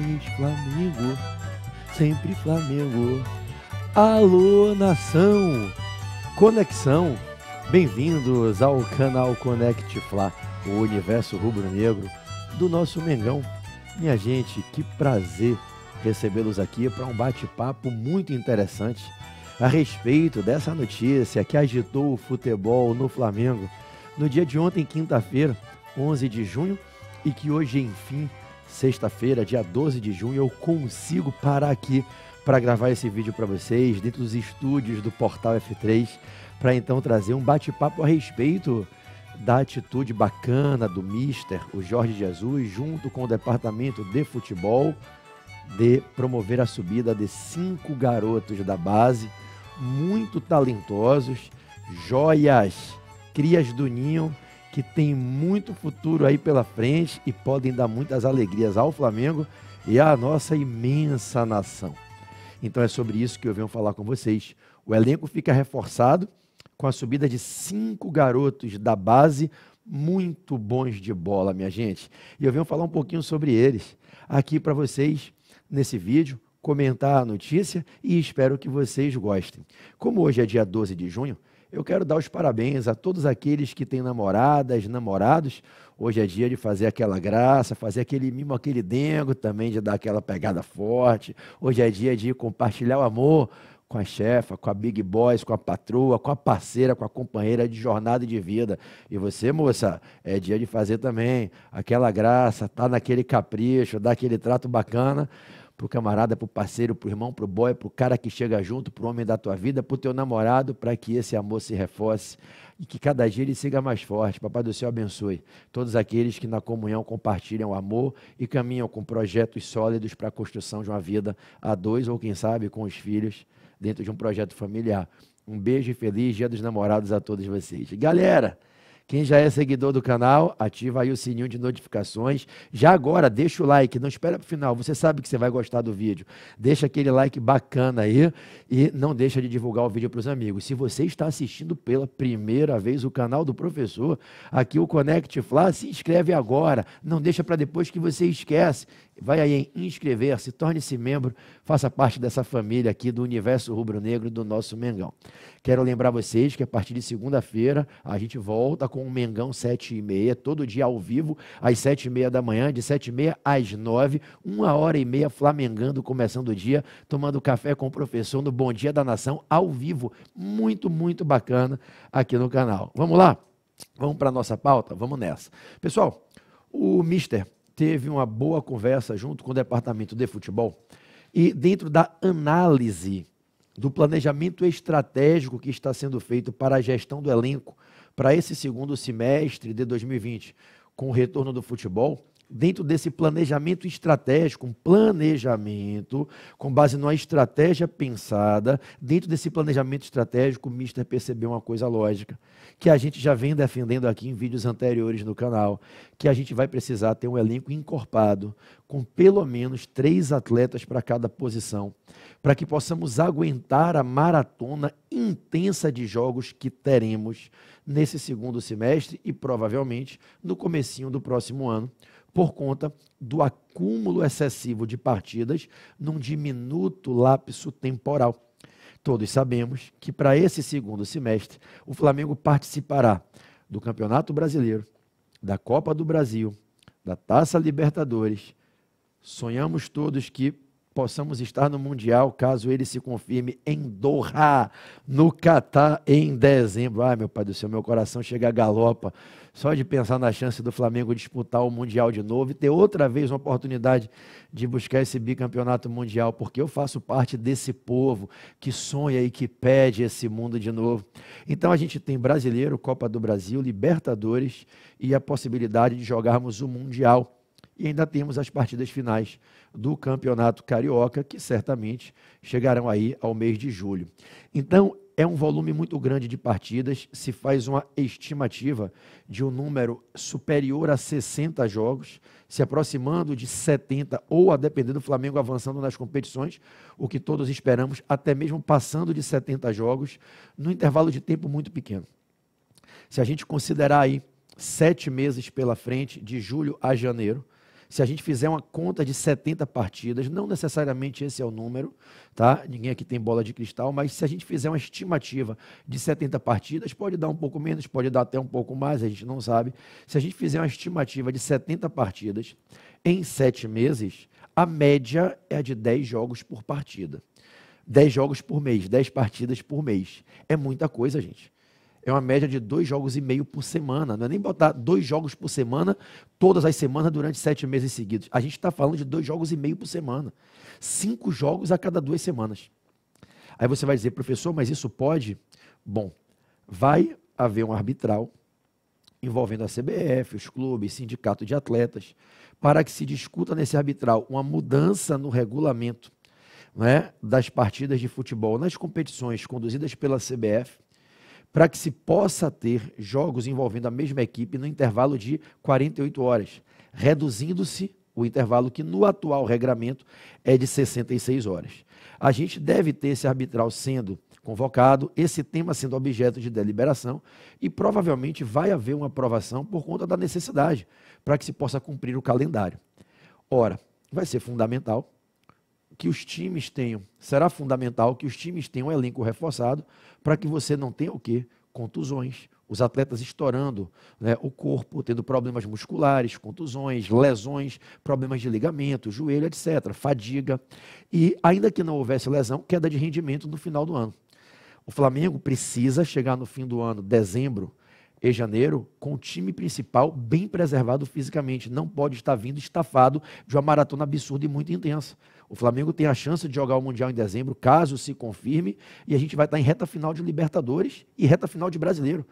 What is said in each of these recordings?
vez Flamengo, sempre Flamengo. Alô, nação! Conexão! Bem-vindos ao canal Connect Fla, o universo rubro-negro do nosso Mengão. Minha gente, que prazer recebê-los aqui para um bate-papo muito interessante a respeito dessa notícia que agitou o futebol no Flamengo no dia de ontem, quinta-feira, 11 de junho, e que hoje, enfim, sexta-feira, dia 12 de junho, eu consigo parar aqui para gravar esse vídeo para vocês dentro dos estúdios do Portal F3, para então trazer um bate-papo a respeito da atitude bacana do Mister, o Jorge Jesus, junto com o departamento de futebol, de promover a subida de cinco garotos da base, muito talentosos, joias, crias do ninho que tem muito futuro aí pela frente e podem dar muitas alegrias ao Flamengo e à nossa imensa nação. Então é sobre isso que eu venho falar com vocês. O elenco fica reforçado com a subida de cinco garotos da base muito bons de bola, minha gente. E eu venho falar um pouquinho sobre eles aqui para vocês nesse vídeo, comentar a notícia e espero que vocês gostem. Como hoje é dia 12 de junho, eu quero dar os parabéns a todos aqueles que têm namoradas, namorados. Hoje é dia de fazer aquela graça, fazer aquele mimo, aquele dengo também, de dar aquela pegada forte. Hoje é dia de compartilhar o amor com a chefa, com a big boys, com a patroa, com a parceira, com a companheira de jornada e de vida. E você, moça, é dia de fazer também aquela graça, tá naquele capricho, dá aquele trato bacana pro camarada, pro parceiro, pro irmão, pro boy, pro cara que chega junto, pro homem da tua vida, pro teu namorado, para que esse amor se reforce e que cada dia ele siga mais forte. Papai do céu abençoe todos aqueles que na comunhão compartilham o amor e caminham com projetos sólidos para a construção de uma vida a dois ou quem sabe com os filhos dentro de um projeto familiar. Um beijo e feliz Dia dos Namorados a todos vocês. Galera, quem já é seguidor do canal, ativa aí o sininho de notificações. Já agora, deixa o like, não espera para o final. Você sabe que você vai gostar do vídeo. Deixa aquele like bacana aí e não deixa de divulgar o vídeo para os amigos. Se você está assistindo pela primeira vez o canal do professor, aqui o Connect Fla, se inscreve agora. Não deixa para depois que você esquece. Vai aí em inscrever-se, torne-se membro, faça parte dessa família aqui do universo rubro-negro do nosso Mengão. Quero lembrar vocês que a partir de segunda-feira a gente volta com o Mengão 7 e meia, todo dia ao vivo, às 7 e meia da manhã, de 7 e meia às 9, uma hora e meia flamengando, começando o dia, tomando café com o professor no Bom Dia da Nação, ao vivo. Muito, muito bacana aqui no canal. Vamos lá? Vamos para a nossa pauta? Vamos nessa. Pessoal, o Mister teve uma boa conversa junto com o departamento de futebol e dentro da análise do planejamento estratégico que está sendo feito para a gestão do elenco para esse segundo semestre de 2020 com o retorno do futebol, dentro desse planejamento estratégico, um planejamento com base numa estratégia pensada, dentro desse planejamento estratégico, o Mister percebeu uma coisa lógica, que a gente já vem defendendo aqui em vídeos anteriores no canal, que a gente vai precisar ter um elenco encorpado, com pelo menos três atletas para cada posição, para que possamos aguentar a maratona intensa de jogos que teremos nesse segundo semestre e provavelmente no comecinho do próximo ano por conta do acúmulo excessivo de partidas num diminuto lapso temporal. Todos sabemos que para esse segundo semestre o Flamengo participará do Campeonato Brasileiro, da Copa do Brasil, da Taça Libertadores. Sonhamos todos que possamos estar no Mundial, caso ele se confirme em Doha, no Catar, em dezembro. Ai, meu Pai do céu, meu coração chega a galopa só de pensar na chance do Flamengo disputar o Mundial de novo e ter outra vez uma oportunidade de buscar esse bicampeonato mundial, porque eu faço parte desse povo que sonha e que pede esse mundo de novo. Então a gente tem brasileiro, Copa do Brasil, Libertadores e a possibilidade de jogarmos o Mundial e ainda temos as partidas finais do Campeonato Carioca, que certamente chegarão aí ao mês de julho. Então, é um volume muito grande de partidas, se faz uma estimativa de um número superior a 60 jogos, se aproximando de 70 ou a depender do Flamengo avançando nas competições, o que todos esperamos, até mesmo passando de 70 jogos, no intervalo de tempo muito pequeno. Se a gente considerar aí sete meses pela frente, de julho a janeiro, se a gente fizer uma conta de 70 partidas, não necessariamente esse é o número, tá? Ninguém aqui tem bola de cristal, mas se a gente fizer uma estimativa de 70 partidas, pode dar um pouco menos, pode dar até um pouco mais, a gente não sabe. Se a gente fizer uma estimativa de 70 partidas em 7 meses, a média é de 10 jogos por partida. 10 jogos por mês, 10 partidas por mês. É muita coisa, gente é uma média de dois jogos e meio por semana. Não é nem botar dois jogos por semana, todas as semanas, durante sete meses seguidos. A gente está falando de dois jogos e meio por semana. Cinco jogos a cada duas semanas. Aí você vai dizer, professor, mas isso pode? Bom, vai haver um arbitral envolvendo a CBF, os clubes, sindicato de atletas, para que se discuta nesse arbitral uma mudança no regulamento né, das partidas de futebol nas competições conduzidas pela CBF, para que se possa ter jogos envolvendo a mesma equipe no intervalo de 48 horas, reduzindo-se o intervalo que no atual regramento é de 66 horas. A gente deve ter esse arbitral sendo convocado, esse tema sendo objeto de deliberação e provavelmente vai haver uma aprovação por conta da necessidade, para que se possa cumprir o calendário. Ora, vai ser fundamental que os times tenham, será fundamental que os times tenham um elenco reforçado para que você não tenha o quê? Contusões, os atletas estourando né, o corpo, tendo problemas musculares, contusões, lesões, problemas de ligamento, joelho, etc., fadiga. E ainda que não houvesse lesão, queda de rendimento no final do ano. O Flamengo precisa chegar no fim do ano, dezembro, e janeiro com o time principal bem preservado fisicamente. Não pode estar vindo estafado de uma maratona absurda e muito intensa. O Flamengo tem a chance de jogar o Mundial em dezembro, caso se confirme, e a gente vai estar em reta final de Libertadores e reta final de Brasileiro.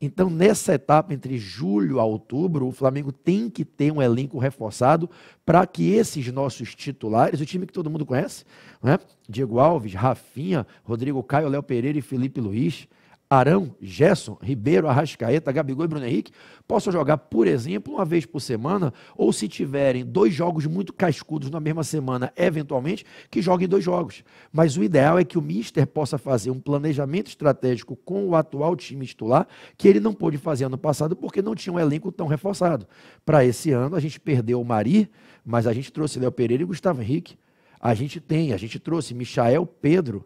Então, nessa etapa entre julho a outubro, o Flamengo tem que ter um elenco reforçado para que esses nossos titulares, o time que todo mundo conhece, né? Diego Alves, Rafinha, Rodrigo Caio, Léo Pereira e Felipe Luiz, Arão, Gerson, Ribeiro, Arrascaeta, Gabigol e Bruno Henrique possam jogar, por exemplo, uma vez por semana, ou se tiverem dois jogos muito cascudos na mesma semana, eventualmente, que joguem dois jogos. Mas o ideal é que o Mister possa fazer um planejamento estratégico com o atual time titular, que ele não pôde fazer ano passado porque não tinha um elenco tão reforçado. Para esse ano, a gente perdeu o Mari, mas a gente trouxe Léo Pereira e Gustavo Henrique. A gente tem, a gente trouxe Michael Pedro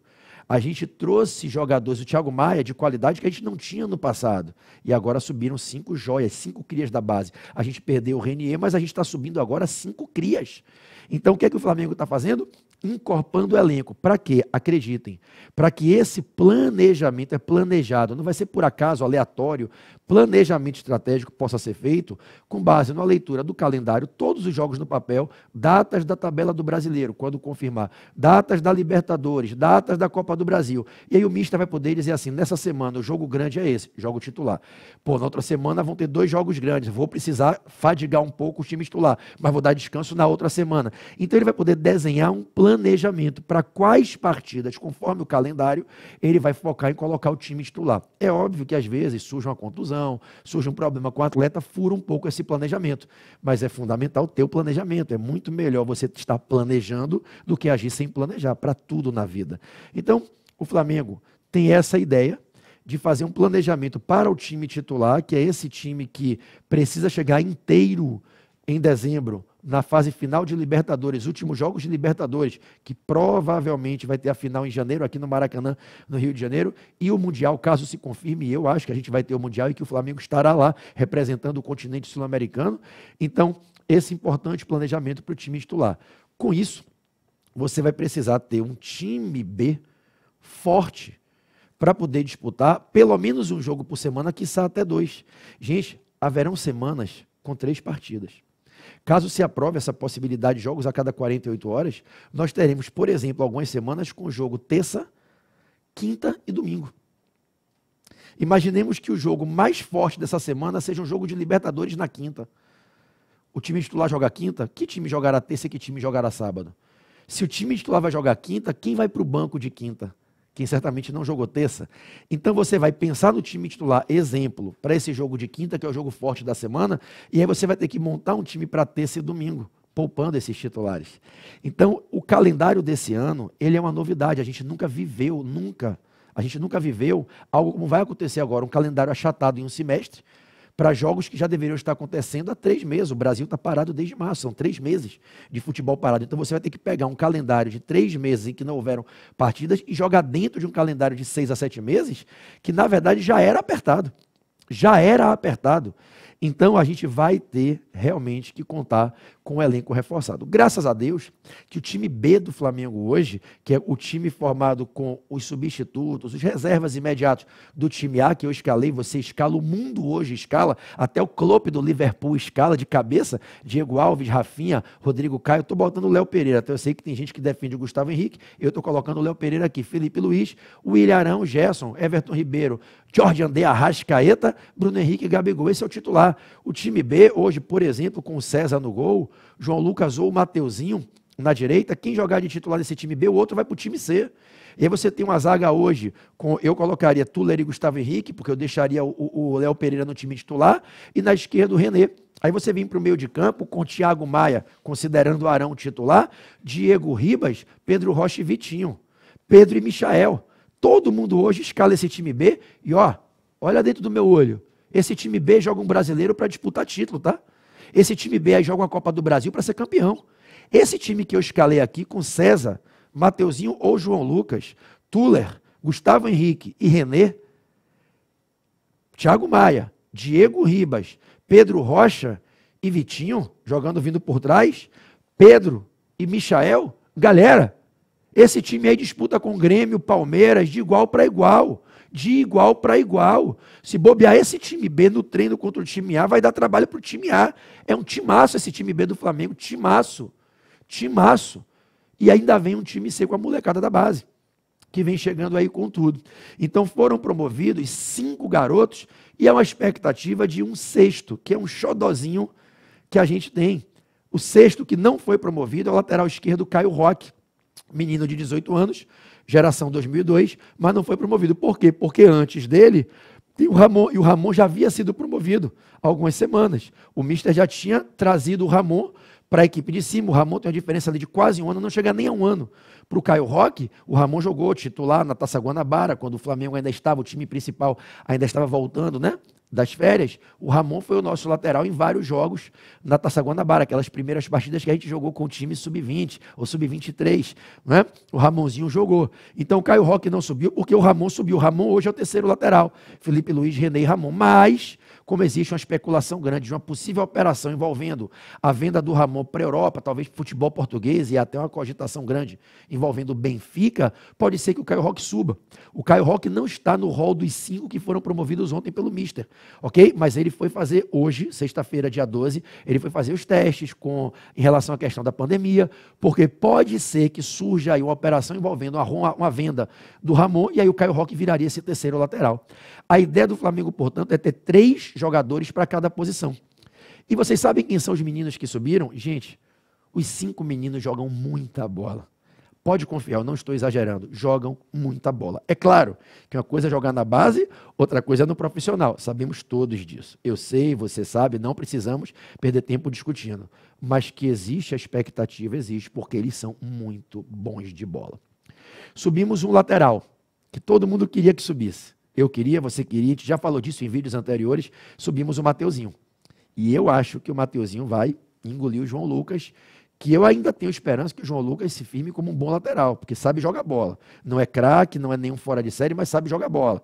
a gente trouxe jogadores, o Thiago Maia, de qualidade que a gente não tinha no passado. E agora subiram cinco joias, cinco crias da base. A gente perdeu o Renier, mas a gente está subindo agora cinco crias. Então o que é que o Flamengo está fazendo? incorporando o elenco. Para quê? Acreditem, para que esse planejamento é planejado, não vai ser por acaso aleatório, planejamento estratégico possa ser feito com base na leitura do calendário, todos os jogos no papel, datas da tabela do brasileiro, quando confirmar, datas da Libertadores, datas da Copa do Brasil. E aí o Mista vai poder dizer assim: nessa semana o jogo grande é esse, jogo titular. Pô, na outra semana vão ter dois jogos grandes, vou precisar fadigar um pouco o time titular, mas vou dar descanso na outra semana. Então ele vai poder desenhar um plano planejamento para quais partidas, conforme o calendário, ele vai focar em colocar o time titular. É óbvio que às vezes surge uma contusão, surge um problema com o atleta, fura um pouco esse planejamento. Mas é fundamental ter o planejamento. É muito melhor você estar planejando do que agir sem planejar, para tudo na vida. Então, o Flamengo tem essa ideia de fazer um planejamento para o time titular, que é esse time que precisa chegar inteiro em dezembro, na fase final de Libertadores, últimos jogos de Libertadores, que provavelmente vai ter a final em janeiro aqui no Maracanã, no Rio de Janeiro, e o Mundial, caso se confirme, eu acho que a gente vai ter o Mundial e que o Flamengo estará lá representando o continente sul-americano. Então, esse importante planejamento para o time titular. Com isso, você vai precisar ter um time B forte para poder disputar pelo menos um jogo por semana, quiçá até dois. Gente, haverão semanas com três partidas. Caso se aprove essa possibilidade de jogos a cada 48 horas, nós teremos, por exemplo, algumas semanas com jogo terça, quinta e domingo. Imaginemos que o jogo mais forte dessa semana seja um jogo de Libertadores na quinta. O time titular joga quinta, que time jogará terça e que time jogará sábado? Se o time titular vai jogar quinta, quem vai para o banco de quinta? quem certamente não jogou terça. Então você vai pensar no time titular, exemplo, para esse jogo de quinta, que é o jogo forte da semana, e aí você vai ter que montar um time para terça e domingo, poupando esses titulares. Então, o calendário desse ano, ele é uma novidade, a gente nunca viveu, nunca. A gente nunca viveu algo como vai acontecer agora, um calendário achatado em um semestre, para jogos que já deveriam estar acontecendo há três meses. O Brasil está parado desde março, são três meses de futebol parado. Então você vai ter que pegar um calendário de três meses em que não houveram partidas e jogar dentro de um calendário de seis a sete meses, que na verdade já era apertado. Já era apertado. Então a gente vai ter realmente que contar com o um elenco reforçado. Graças a Deus que o time B do Flamengo hoje, que é o time formado com os substitutos, os reservas imediatos do time A, que eu escalei, você escala, o mundo hoje escala, até o clube do Liverpool escala de cabeça, Diego Alves, Rafinha, Rodrigo Caio, estou botando o Léo Pereira, até eu sei que tem gente que defende o Gustavo Henrique, eu estou colocando o Léo Pereira aqui, Felipe Luiz, William Arão, Gerson, Everton Ribeiro, Jorge André, Arrascaeta, Bruno Henrique e Gabigol, esse é o titular. O time B, hoje, por exemplo, com o César no gol, João Lucas ou o Mateuzinho na direita, quem jogar de titular nesse time B, o outro vai para o time C. E aí você tem uma zaga hoje, com, eu colocaria Tuller e Gustavo Henrique, porque eu deixaria o Léo Pereira no time titular, e na esquerda o René. Aí você vem para o meio de campo com o Thiago Maia, considerando o Arão titular, Diego Ribas, Pedro Rocha e Vitinho, Pedro e Michael. Todo mundo hoje escala esse time B e ó, olha dentro do meu olho. Esse time B joga um brasileiro para disputar título, tá? Esse time B aí joga uma Copa do Brasil para ser campeão. Esse time que eu escalei aqui com César, Mateuzinho ou João Lucas, Tuller, Gustavo Henrique e René, Thiago Maia, Diego Ribas, Pedro Rocha e Vitinho jogando vindo por trás, Pedro e Michael, galera, esse time aí disputa com Grêmio, Palmeiras de igual para igual de igual para igual. Se bobear esse time B no treino contra o time A, vai dar trabalho para o time A. É um timaço esse time B do Flamengo, timaço. Timaço. E ainda vem um time C com a molecada da base, que vem chegando aí com tudo. Então foram promovidos cinco garotos e é uma expectativa de um sexto, que é um xodozinho que a gente tem. O sexto que não foi promovido é o lateral esquerdo Caio Roque, menino de 18 anos, geração 2002, mas não foi promovido. Por quê? Porque antes dele, o Ramon, e o Ramon já havia sido promovido há algumas semanas. O Mister já tinha trazido o Ramon para a equipe de cima. O Ramon tem uma diferença ali de quase um ano, não chega nem a um ano para o Caio Roque, o Ramon jogou titular na Taça Guanabara, quando o Flamengo ainda estava, o time principal ainda estava voltando, né? Das férias, o Ramon foi o nosso lateral em vários jogos na Taça Guanabara, aquelas primeiras partidas que a gente jogou com o time sub-20 ou sub-23, né? O Ramonzinho jogou. Então o Caio Roque não subiu, porque o Ramon subiu. O Ramon hoje é o terceiro lateral. Felipe Luiz, René e Ramon. Mas como existe uma especulação grande de uma possível operação envolvendo a venda do Ramon para a Europa, talvez futebol português e até uma cogitação grande envolvendo o Benfica, pode ser que o Caio Rock suba. O Caio Rock não está no rol dos cinco que foram promovidos ontem pelo Mister, ok? Mas ele foi fazer hoje, sexta-feira, dia 12, ele foi fazer os testes com em relação à questão da pandemia, porque pode ser que surja aí uma operação envolvendo uma, uma venda do Ramon e aí o Caio Rock viraria esse terceiro lateral. A ideia do Flamengo, portanto, é ter três jogadores para cada posição. E vocês sabem quem são os meninos que subiram? Gente, os cinco meninos jogam muita bola. Pode confiar, eu não estou exagerando, jogam muita bola. É claro que uma coisa é jogar na base, outra coisa é no profissional. Sabemos todos disso. Eu sei, você sabe, não precisamos perder tempo discutindo. Mas que existe a expectativa, existe, porque eles são muito bons de bola. Subimos um lateral, que todo mundo queria que subisse. Eu queria, você queria, a gente já falou disso em vídeos anteriores, subimos o Mateuzinho. E eu acho que o Mateuzinho vai engolir o João Lucas, que eu ainda tenho esperança que o João Lucas se firme como um bom lateral, porque sabe jogar bola. Não é craque, não é nenhum fora de série, mas sabe jogar bola.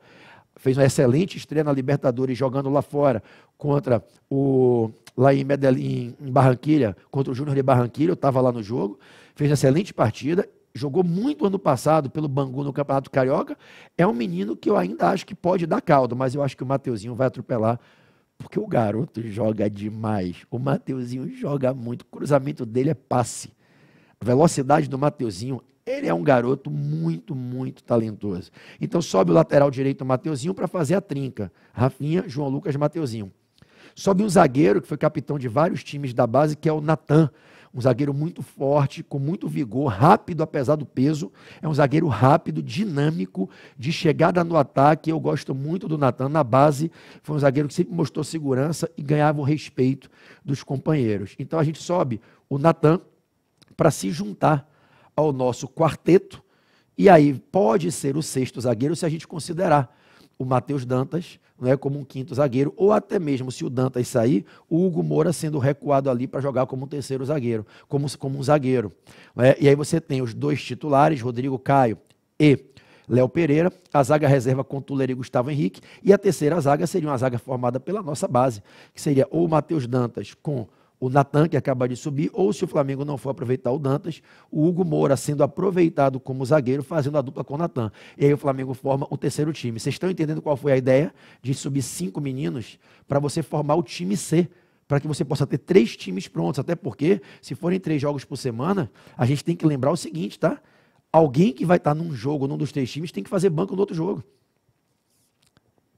Fez uma excelente estreia na Libertadores jogando lá fora contra o lá em Medellín, em Barranquilha, contra o Júnior de Barranquilha, eu estava lá no jogo, fez uma excelente partida jogou muito ano passado pelo Bangu no Campeonato Carioca, é um menino que eu ainda acho que pode dar caldo, mas eu acho que o Mateuzinho vai atropelar, porque o garoto joga demais. O Mateuzinho joga muito, o cruzamento dele é passe. A velocidade do Mateuzinho, ele é um garoto muito, muito talentoso. Então sobe o lateral direito o Mateuzinho para fazer a trinca. Rafinha, João Lucas, Mateuzinho. Sobe um zagueiro que foi capitão de vários times da base, que é o Natan, um zagueiro muito forte, com muito vigor, rápido apesar do peso. É um zagueiro rápido, dinâmico, de chegada no ataque. Eu gosto muito do Natan na base. Foi um zagueiro que sempre mostrou segurança e ganhava o respeito dos companheiros. Então a gente sobe o Natan para se juntar ao nosso quarteto. E aí pode ser o sexto zagueiro se a gente considerar o Matheus Dantas é como um quinto zagueiro, ou até mesmo se o Dantas sair, o Hugo Moura sendo recuado ali para jogar como um terceiro zagueiro, como, como um zagueiro. É? E aí você tem os dois titulares, Rodrigo Caio e Léo Pereira, a zaga reserva com Tuleiro e Gustavo Henrique, e a terceira zaga seria uma zaga formada pela nossa base, que seria ou Matheus Dantas com o Natan, que acaba de subir, ou se o Flamengo não for aproveitar o Dantas, o Hugo Moura sendo aproveitado como zagueiro, fazendo a dupla com o Natan. E aí o Flamengo forma o terceiro time. Vocês estão entendendo qual foi a ideia de subir cinco meninos para você formar o time C? Para que você possa ter três times prontos, até porque, se forem três jogos por semana, a gente tem que lembrar o seguinte, tá? Alguém que vai estar tá num jogo, num dos três times, tem que fazer banco no outro jogo.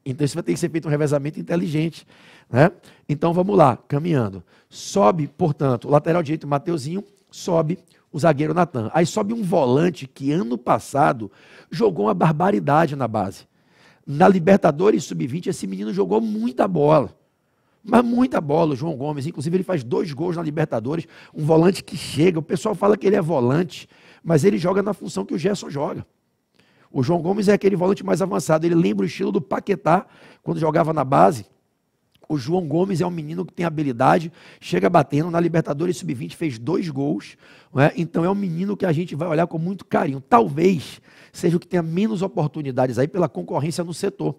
Então isso vai ter que ser feito um revezamento inteligente. Né? Então vamos lá, caminhando. Sobe, portanto, o lateral direito, Mateuzinho, sobe o zagueiro Natan. Aí sobe um volante que ano passado jogou uma barbaridade na base. Na Libertadores Sub-20, esse menino jogou muita bola. Mas muita bola, o João Gomes. Inclusive, ele faz dois gols na Libertadores. Um volante que chega. O pessoal fala que ele é volante, mas ele joga na função que o Gerson joga. O João Gomes é aquele volante mais avançado. Ele lembra o estilo do Paquetá, quando jogava na base, o João Gomes é um menino que tem habilidade, chega batendo. Na Libertadores Sub-20 fez dois gols. É? Então é um menino que a gente vai olhar com muito carinho. Talvez seja o que tenha menos oportunidades aí pela concorrência no setor.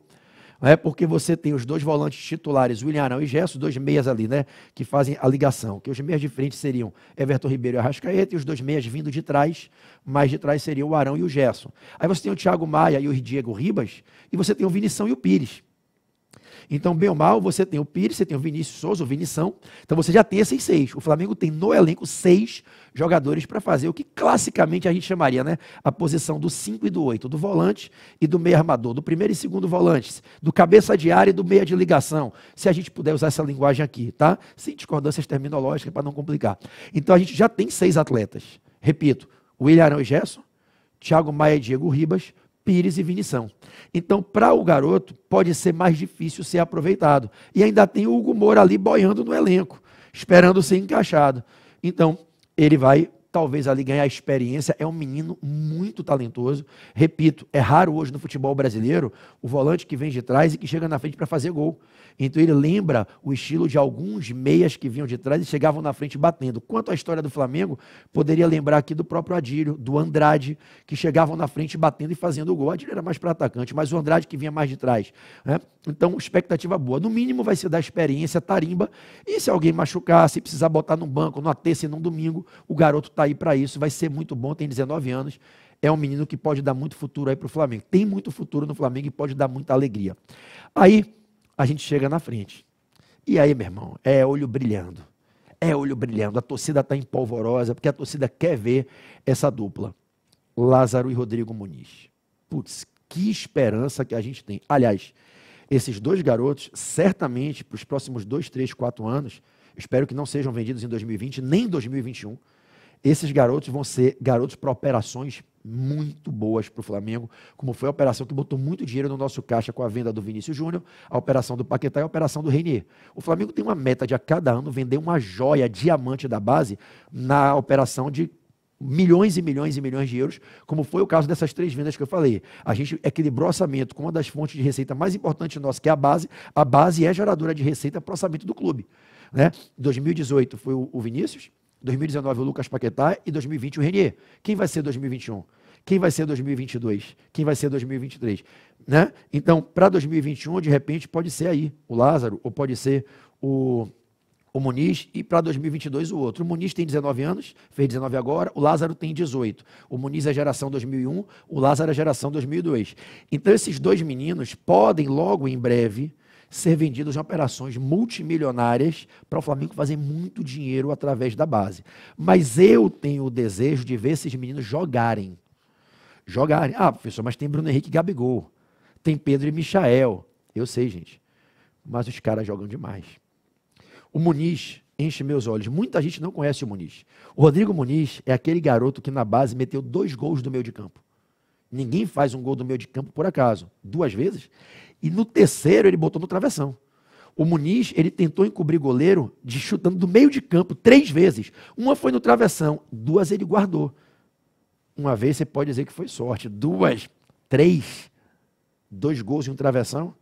É porque você tem os dois volantes titulares, William Arão e Gerson, dois meias ali, né? Que fazem a ligação. Que os meias de frente seriam Everton Ribeiro e Arrascaeta, e os dois meias vindo de trás, mais de trás seriam o Arão e o Gerson. Aí você tem o Thiago Maia e o Diego Ribas, e você tem o Vinição e o Pires. Então, bem ou mal, você tem o Pires, você tem o Vinícius Souza, o Vinição. Então você já tem esses seis. O Flamengo tem no elenco seis jogadores para fazer o que classicamente a gente chamaria, né? A posição do 5 e do 8, do volante e do meio armador, do primeiro e segundo volantes, do cabeça de área e do meia de ligação, se a gente puder usar essa linguagem aqui, tá? Sem discordâncias terminológicas para não complicar. Então a gente já tem seis atletas. Repito, William Arão e Gerson, Thiago Maia e Diego Ribas, Pires e Vinição. Então, para o garoto, pode ser mais difícil ser aproveitado. E ainda tem o Hugo Moura ali boiando no elenco, esperando ser encaixado. Então, ele vai talvez ali ganhar experiência. É um menino muito talentoso. Repito, é raro hoje no futebol brasileiro o volante que vem de trás e que chega na frente para fazer gol. Então ele lembra o estilo de alguns meias que vinham de trás e chegavam na frente batendo. Quanto à história do Flamengo, poderia lembrar aqui do próprio Adílio, do Andrade, que chegavam na frente batendo e fazendo gol. Adílio era mais para atacante, mas o Andrade que vinha mais de trás. Né? Então, expectativa boa. No mínimo vai se dar experiência, tarimba. E se alguém machucar, se precisar botar no banco, no ter no num domingo, o garoto está aí para isso, vai ser muito bom, tem 19 anos. É um menino que pode dar muito futuro aí para o Flamengo. Tem muito futuro no Flamengo e pode dar muita alegria. Aí a gente chega na frente. E aí, meu irmão, é olho brilhando. É olho brilhando. A torcida está empolvorosa, porque a torcida quer ver essa dupla. Lázaro e Rodrigo Muniz. Putz, que esperança que a gente tem. Aliás, esses dois garotos, certamente para os próximos dois, três, quatro anos, espero que não sejam vendidos em 2020 nem em 2021. Esses garotos vão ser garotos para operações muito boas para o Flamengo, como foi a operação que botou muito dinheiro no nosso caixa com a venda do Vinícius Júnior, a operação do Paquetá e a operação do Renier. O Flamengo tem uma meta de a cada ano vender uma joia diamante da base na operação de milhões e milhões e milhões de euros, como foi o caso dessas três vendas que eu falei. A gente equilibrou o orçamento com uma das fontes de receita mais importantes nossa, que é a base. A base é geradora de receita para o orçamento do clube. Né? 2018 foi o Vinícius, 2019 o Lucas Paquetá e 2020 o Renier. Quem vai ser 2021? Quem vai ser 2022? Quem vai ser 2023? Né? Então, para 2021, de repente, pode ser aí o Lázaro, ou pode ser o, o Muniz, e para 2022 o outro. O Muniz tem 19 anos, fez 19 agora, o Lázaro tem 18. O Muniz é geração 2001, o Lázaro é geração 2002. Então, esses dois meninos podem logo em breve ser vendidos em operações multimilionárias para o Flamengo fazer muito dinheiro através da base. Mas eu tenho o desejo de ver esses meninos jogarem. Jogarem. Ah, professor, mas tem Bruno Henrique e Gabigol. Tem Pedro e Michael. Eu sei, gente. Mas os caras jogam demais. O Muniz enche meus olhos. Muita gente não conhece o Muniz. O Rodrigo Muniz é aquele garoto que na base meteu dois gols do meio de campo. Ninguém faz um gol do meio de campo por acaso. Duas vezes. E no terceiro ele botou no travessão. O Muniz, ele tentou encobrir goleiro de chutando do meio de campo três vezes. Uma foi no travessão, duas ele guardou. Uma vez você pode dizer que foi sorte, duas, três, dois gols e um travessão.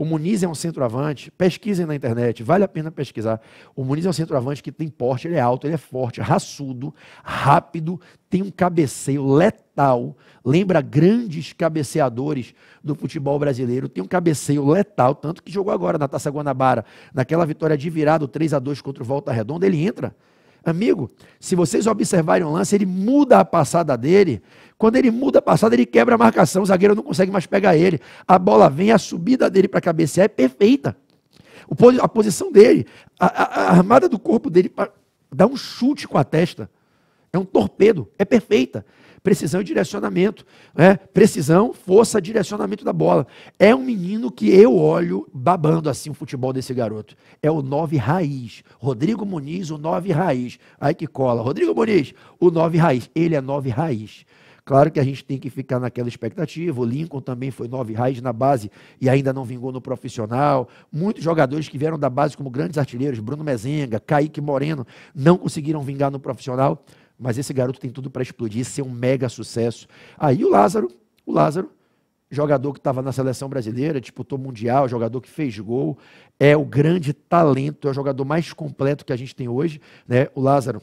O Muniz é um centroavante, pesquisem na internet, vale a pena pesquisar. O Muniz é um centroavante que tem porte, ele é alto, ele é forte, raçudo, rápido, tem um cabeceio letal, lembra grandes cabeceadores do futebol brasileiro, tem um cabeceio letal, tanto que jogou agora na Taça Guanabara, naquela vitória de virado 3 a 2 contra o Volta Redonda, ele entra Amigo, se vocês observarem o lance, ele muda a passada dele. Quando ele muda a passada, ele quebra a marcação, o zagueiro não consegue mais pegar ele. A bola vem, a subida dele para cabecear é perfeita. a posição dele, a, a, a armada do corpo dele dá um chute com a testa. É um torpedo, é perfeita precisão e direcionamento. Né? Precisão, força, direcionamento da bola. É um menino que eu olho babando assim o futebol desse garoto. É o nove raiz. Rodrigo Muniz, o nove raiz. Aí que cola. Rodrigo Muniz, o nove raiz. Ele é nove raiz. Claro que a gente tem que ficar naquela expectativa. O Lincoln também foi nove raiz na base e ainda não vingou no profissional. Muitos jogadores que vieram da base como grandes artilheiros, Bruno Mezenga, Kaique Moreno, não conseguiram vingar no profissional mas esse garoto tem tudo para explodir, ser um mega sucesso. Aí o Lázaro, o Lázaro, jogador que estava na seleção brasileira, disputou tipo, mundial, jogador que fez gol, é o grande talento, é o jogador mais completo que a gente tem hoje, né? O Lázaro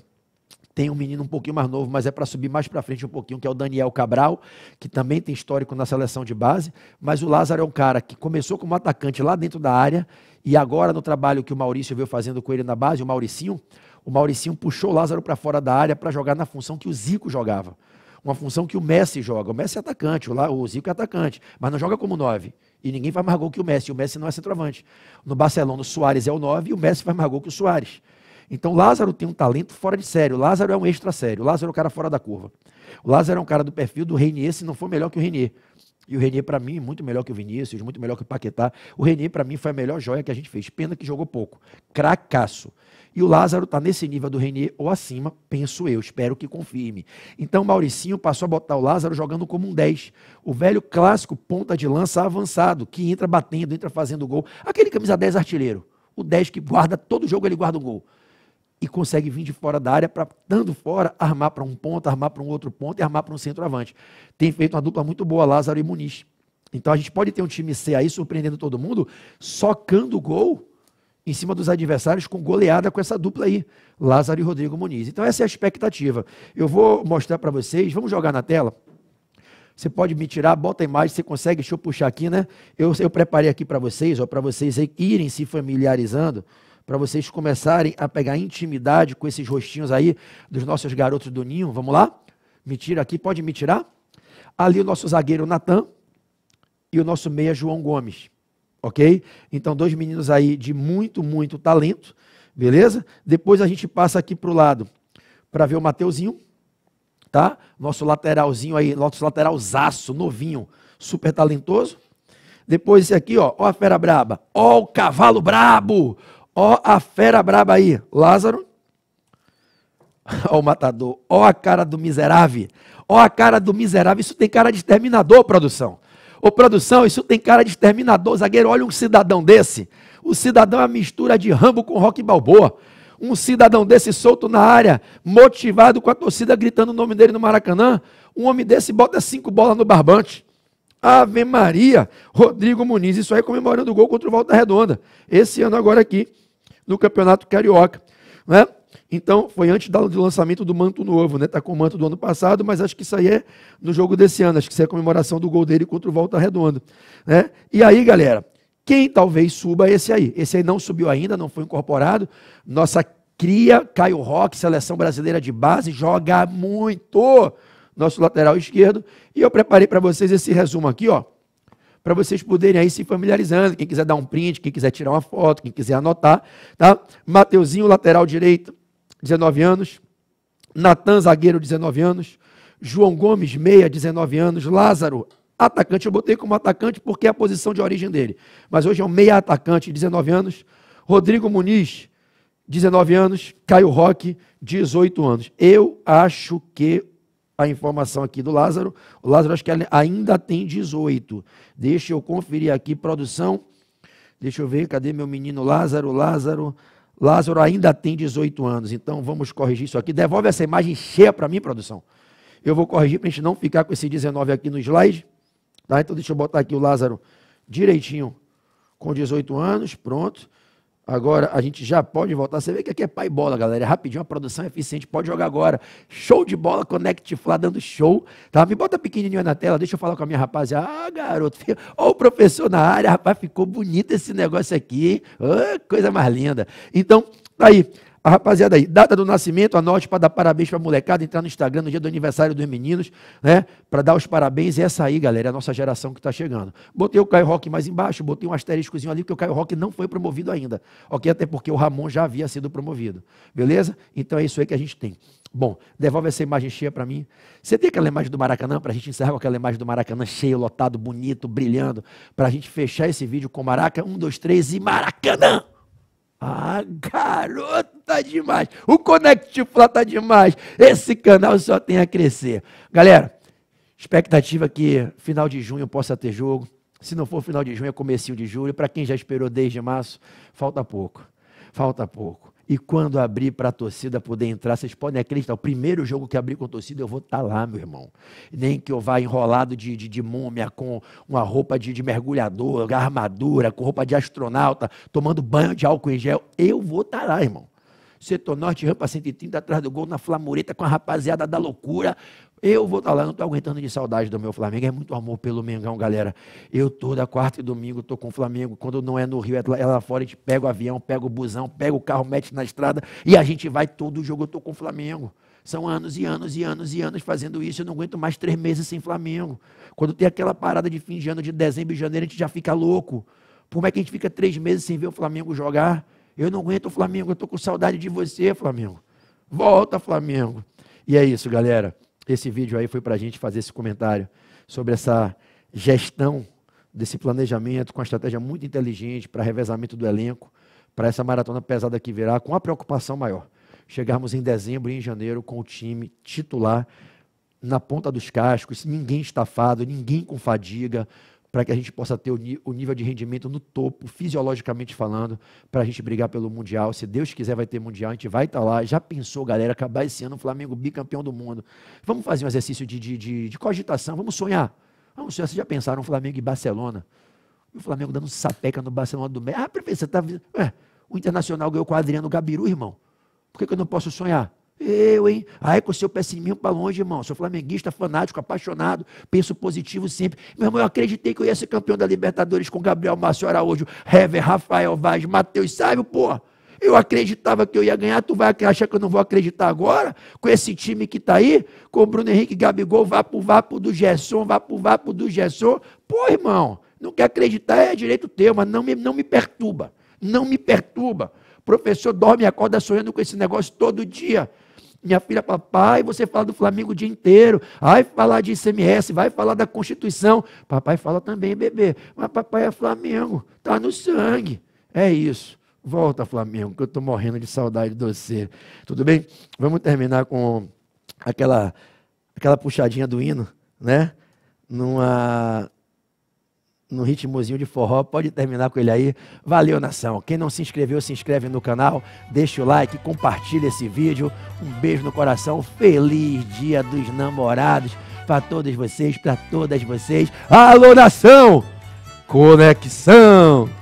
tem um menino um pouquinho mais novo, mas é para subir mais para frente um pouquinho, que é o Daniel Cabral, que também tem histórico na seleção de base. Mas o Lázaro é um cara que começou como atacante lá dentro da área e agora no trabalho que o Maurício veio fazendo com ele na base, o Mauricinho, o Mauricinho puxou o Lázaro para fora da área para jogar na função que o Zico jogava. Uma função que o Messi joga. O Messi é atacante, o Zico é atacante, mas não joga como nove. E ninguém faz mais gol que o Messi. O Messi não é centroavante. No Barcelona, o Soares é o nove e o Messi faz mais gol que o Soares. Então, Lázaro tem um talento fora de sério. Lázaro é um extra sério. Lázaro é um cara fora da curva. O Lázaro é um cara do perfil do Reinier, se não for melhor que o Reinier. E o Renier, para mim, muito melhor que o Vinícius, muito melhor que o Paquetá. O Renier, para mim, foi a melhor joia que a gente fez. Pena que jogou pouco. Cracaço. E o Lázaro tá nesse nível do Renier ou acima, penso eu. Espero que confirme. Então, o Mauricinho passou a botar o Lázaro jogando como um 10. O velho clássico ponta de lança avançado, que entra batendo, entra fazendo gol. Aquele camisa 10 artilheiro. O 10 que guarda, todo jogo ele guarda um gol e consegue vir de fora da área para, dando fora, armar para um ponto, armar para um outro ponto e armar para um centroavante. Tem feito uma dupla muito boa, Lázaro e Muniz. Então a gente pode ter um time C aí surpreendendo todo mundo, socando gol em cima dos adversários com goleada com essa dupla aí, Lázaro e Rodrigo Muniz. Então essa é a expectativa. Eu vou mostrar para vocês, vamos jogar na tela? Você pode me tirar, bota a imagem, você consegue, deixa eu puxar aqui, né? Eu, eu preparei aqui para vocês, para vocês irem se familiarizando para vocês começarem a pegar intimidade com esses rostinhos aí dos nossos garotos do ninho. Vamos lá? Me tira aqui, pode me tirar? Ali o nosso zagueiro Natan e o nosso meia João Gomes, ok? Então, dois meninos aí de muito, muito talento, beleza? Depois a gente passa aqui para o lado para ver o Mateuzinho, tá? Nosso lateralzinho aí, nosso lateralzaço, novinho, super talentoso. Depois esse aqui, ó, ó a fera braba, ó o cavalo brabo, Ó a fera braba aí, Lázaro. Ó o matador. Ó a cara do miserável. Ó a cara do miserável. Isso tem cara de exterminador, produção. Ô, produção, isso tem cara de exterminador. Zagueiro, olha um cidadão desse. O cidadão é a mistura de Rambo com Rock Balboa. Um cidadão desse solto na área, motivado com a torcida gritando o nome dele no Maracanã. Um homem desse bota cinco bolas no barbante. Ave Maria, Rodrigo Muniz. Isso aí comemorando o gol contra o Volta Redonda. Esse ano agora aqui no Campeonato Carioca. Né? Então, foi antes do lançamento do manto novo, né? Tá com o manto do ano passado, mas acho que isso aí é no jogo desse ano, acho que isso é a comemoração do gol dele contra o Volta Redonda, né? E aí, galera, quem talvez suba é esse aí. Esse aí não subiu ainda, não foi incorporado. Nossa cria, Caio Roque, seleção brasileira de base, joga muito nosso lateral esquerdo. E eu preparei para vocês esse resumo aqui, ó para vocês poderem aí se familiarizando. Quem quiser dar um print, quem quiser tirar uma foto, quem quiser anotar, tá? Mateuzinho, lateral direito, 19 anos. Natan, zagueiro, 19 anos. João Gomes, meia, 19 anos. Lázaro, atacante. Eu botei como atacante porque é a posição de origem dele. Mas hoje é um meia atacante, 19 anos. Rodrigo Muniz, 19 anos. Caio Roque, 18 anos. Eu acho que a informação aqui do Lázaro. O Lázaro acho que ainda tem 18. Deixa eu conferir aqui, produção. Deixa eu ver, cadê meu menino Lázaro? Lázaro. Lázaro ainda tem 18 anos, então vamos corrigir isso aqui. Devolve essa imagem cheia para mim, produção. Eu vou corrigir para a gente não ficar com esse 19 aqui no slide. Tá? Então deixa eu botar aqui o Lázaro direitinho com 18 anos. Pronto. Agora a gente já pode voltar. Você vê que aqui é pai bola, galera. É rapidinho, a produção é eficiente. Pode jogar agora. Show de bola, Connect Fla dando show. Tá? Me bota pequenininho na tela, deixa eu falar com a minha rapaziada. Ah, garoto, olha o professor na área, rapaz. Ficou bonito esse negócio aqui. Oh, coisa mais linda. Então, tá aí. A rapaziada aí, data do nascimento, anote para dar parabéns para a molecada, entrar no Instagram no dia do aniversário dos meninos, né? Para dar os parabéns. E essa aí, galera, é a nossa geração que está chegando. Botei o Caio Rock mais embaixo, botei um asteriscozinho ali, porque o Caio Rock não foi promovido ainda. Ok? Até porque o Ramon já havia sido promovido. Beleza? Então é isso aí que a gente tem. Bom, devolve essa imagem cheia para mim. Você tem aquela imagem do Maracanã, para a gente encerrar com aquela imagem do Maracanã cheio, lotado, bonito, brilhando, para a gente fechar esse vídeo com Maraca. Um, dois, três e Maracanã! Ah, garoto, tá demais. O Connect lá tá demais. Esse canal só tem a crescer. Galera, expectativa que final de junho possa ter jogo. Se não for final de junho, é comecinho de julho. Para quem já esperou desde março, falta pouco. Falta pouco. E quando abrir para a torcida poder entrar, vocês podem acreditar, o primeiro jogo que abrir com a torcida, eu vou estar tá lá, meu irmão. Nem que eu vá enrolado de, de, de múmia, com uma roupa de, de mergulhador, armadura, com roupa de astronauta, tomando banho de álcool em gel. Eu vou estar tá lá, irmão setor norte, rampa 130, assim atrás do gol, na flamureta, com a rapaziada da loucura. Eu vou estar tá lá, não estou aguentando de saudade do meu Flamengo. É muito amor pelo Mengão, galera. Eu toda quarta e domingo estou com o Flamengo. Quando não é no Rio, é, é lá fora, a gente pega o avião, pega o busão, pega o carro, mete na estrada e a gente vai todo jogo. Eu estou com o Flamengo. São anos e anos e anos e anos fazendo isso. Eu não aguento mais três meses sem Flamengo. Quando tem aquela parada de fim de ano, de dezembro e janeiro, a gente já fica louco. Como é que a gente fica três meses sem ver o Flamengo jogar? Eu não aguento o Flamengo, eu estou com saudade de você, Flamengo. Volta, Flamengo. E é isso, galera. Esse vídeo aí foi para a gente fazer esse comentário sobre essa gestão desse planejamento com uma estratégia muito inteligente para revezamento do elenco, para essa maratona pesada que virá, com a preocupação maior. Chegarmos em dezembro e em janeiro com o time titular na ponta dos cascos, ninguém estafado, ninguém com fadiga, para que a gente possa ter o, o, nível de rendimento no topo, fisiologicamente falando, para a gente brigar pelo Mundial. Se Deus quiser, vai ter Mundial, a gente vai estar tá lá. Já pensou, galera, acabar esse ano o Flamengo bicampeão do mundo? Vamos fazer um exercício de, de, de, de cogitação, vamos sonhar. Vamos sonhar, vocês já pensaram Flamengo e Barcelona? o Flamengo dando sapeca no Barcelona do México. Ah, prefeito, você está. É, o Internacional ganhou com o Adriano Gabiru, irmão. Por que, que eu não posso sonhar? Eu, hein? Aí com o seu pessimismo para longe, irmão. Sou flamenguista, fanático, apaixonado, penso positivo sempre. Meu irmão, eu acreditei que eu ia ser campeão da Libertadores com Gabriel Márcio Araújo, Hever, Rafael Vaz, Matheus sabe pô Eu acreditava que eu ia ganhar, tu vai achar que eu não vou acreditar agora? Com esse time que tá aí, com o Bruno Henrique Gabigol, vá pro vapo do Gerson, vá pro vapo do Gerson. Pô, irmão, não quer acreditar é direito teu, mas não me, não me perturba. Não me perturba. Professor dorme e acorda sonhando com esse negócio todo dia minha filha, papai, você fala do Flamengo o dia inteiro, vai falar de ICMS, vai falar da Constituição. Papai fala também, bebê, mas papai é Flamengo, tá no sangue. É isso. Volta, Flamengo, que eu estou morrendo de saudade de você. Tudo bem? Vamos terminar com aquela, aquela puxadinha do hino, né? Numa, no ritmozinho de forró, pode terminar com ele aí. Valeu, nação. Quem não se inscreveu, se inscreve no canal, deixa o like, compartilha esse vídeo. Um beijo no coração. Feliz Dia dos Namorados para todos vocês, para todas vocês. Alô, nação! Conexão!